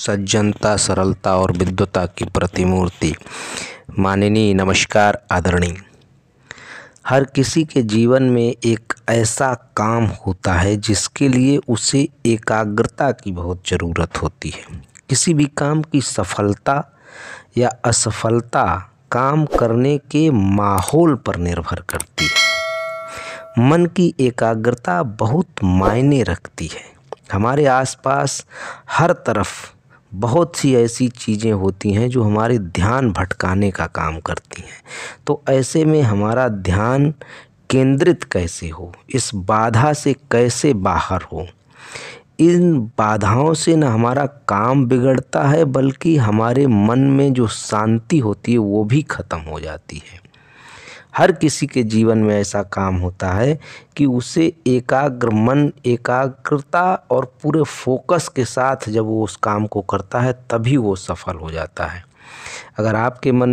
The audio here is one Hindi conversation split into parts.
सज्जनता सरलता और विद्वता की प्रतिमूर्ति माननीय नमस्कार आदरणीय हर किसी के जीवन में एक ऐसा काम होता है जिसके लिए उसे एकाग्रता की बहुत ज़रूरत होती है किसी भी काम की सफलता या असफलता काम करने के माहौल पर निर्भर करती है मन की एकाग्रता बहुत मायने रखती है हमारे आसपास हर तरफ बहुत सी ऐसी चीज़ें होती हैं जो हमारे ध्यान भटकाने का काम करती हैं तो ऐसे में हमारा ध्यान केंद्रित कैसे हो इस बाधा से कैसे बाहर हो इन बाधाओं से न हमारा काम बिगड़ता है बल्कि हमारे मन में जो शांति होती है वो भी ख़त्म हो जाती है हर किसी के जीवन में ऐसा काम होता है कि उसे एकाग्र मन एकाग्रता और पूरे फोकस के साथ जब वो उस काम को करता है तभी वो सफल हो जाता है अगर आपके मन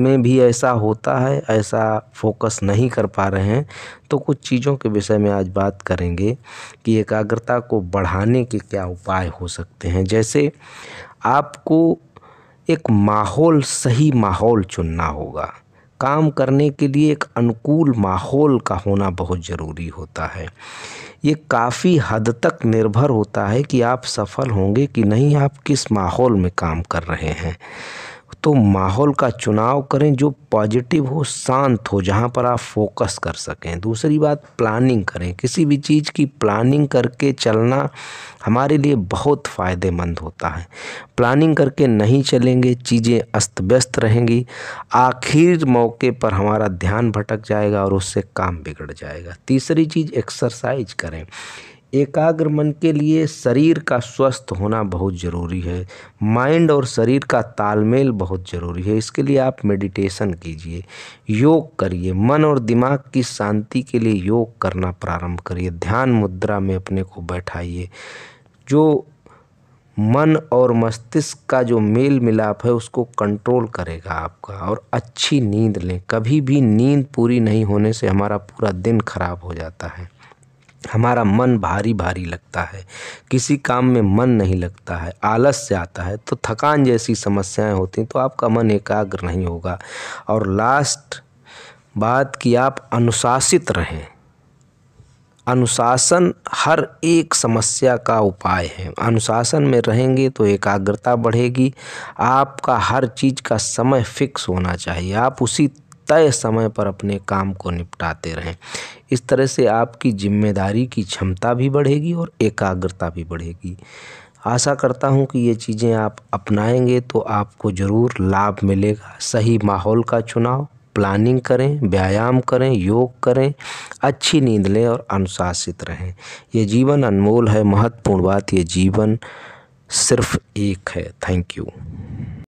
में भी ऐसा होता है ऐसा फोकस नहीं कर पा रहे हैं तो कुछ चीज़ों के विषय में आज बात करेंगे कि एकाग्रता को बढ़ाने के क्या उपाय हो सकते हैं जैसे आपको एक माहौल सही माहौल चुनना होगा काम करने के लिए एक अनुकूल माहौल का होना बहुत ज़रूरी होता है ये काफ़ी हद तक निर्भर होता है कि आप सफल होंगे कि नहीं आप किस माहौल में काम कर रहे हैं तो माहौल का चुनाव करें जो पॉजिटिव हो शांत हो जहाँ पर आप फोकस कर सकें दूसरी बात प्लानिंग करें किसी भी चीज़ की प्लानिंग करके चलना हमारे लिए बहुत फ़ायदेमंद होता है प्लानिंग करके नहीं चलेंगे चीज़ें अस्त व्यस्त रहेंगी आखिर मौके पर हमारा ध्यान भटक जाएगा और उससे काम बिगड़ जाएगा तीसरी चीज़ एक्सरसाइज करें एकाग्र मन के लिए शरीर का स्वस्थ होना बहुत ज़रूरी है माइंड और शरीर का तालमेल बहुत ज़रूरी है इसके लिए आप मेडिटेशन कीजिए योग करिए मन और दिमाग की शांति के लिए योग करना प्रारंभ करिए ध्यान मुद्रा में अपने को बैठाइए जो मन और मस्तिष्क का जो मेल मिलाप है उसको कंट्रोल करेगा आपका और अच्छी नींद लें कभी भी नींद पूरी नहीं होने से हमारा पूरा दिन खराब हो जाता है हमारा मन भारी भारी लगता है किसी काम में मन नहीं लगता है आलस से आता है तो थकान जैसी समस्याएं होती हैं तो आपका मन एकाग्र नहीं होगा और लास्ट बात कि आप अनुशासित रहें अनुशासन हर एक समस्या का उपाय है अनुशासन में रहेंगे तो एकाग्रता बढ़ेगी आपका हर चीज़ का समय फिक्स होना चाहिए आप उसी तय समय पर अपने काम को निपटाते रहें इस तरह से आपकी जिम्मेदारी की क्षमता भी बढ़ेगी और एकाग्रता भी बढ़ेगी आशा करता हूँ कि ये चीज़ें आप अपनाएंगे तो आपको ज़रूर लाभ मिलेगा सही माहौल का चुनाव प्लानिंग करें व्यायाम करें योग करें अच्छी नींद लें और अनुशासित रहें यह जीवन अनमोल है महत्वपूर्ण बात ये जीवन सिर्फ एक है थैंक यू